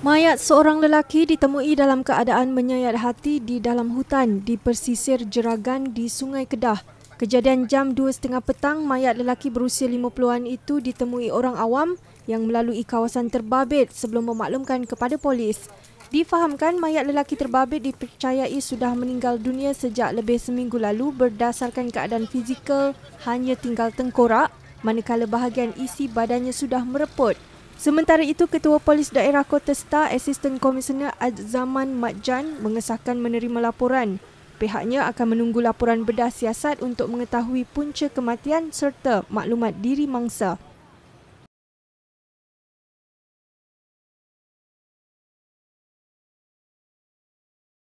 Mayat seorang lelaki ditemui dalam keadaan menyayat hati di dalam hutan di persisir Jeragan di Sungai Kedah. Kejadian jam 2.30 petang, mayat lelaki berusia 50-an itu ditemui orang awam yang melalui kawasan terbabit sebelum memaklumkan kepada polis. Difahamkan mayat lelaki terbabit dipercayai sudah meninggal dunia sejak lebih seminggu lalu berdasarkan keadaan fizikal hanya tinggal tengkorak manakala bahagian isi badannya sudah mereput. Sementara itu, Ketua Polis Daerah Kota Star, Assistant Komisioner Azaman Matjan mengesahkan menerima laporan. Pihaknya akan menunggu laporan bedah siasat untuk mengetahui punca kematian serta maklumat diri mangsa.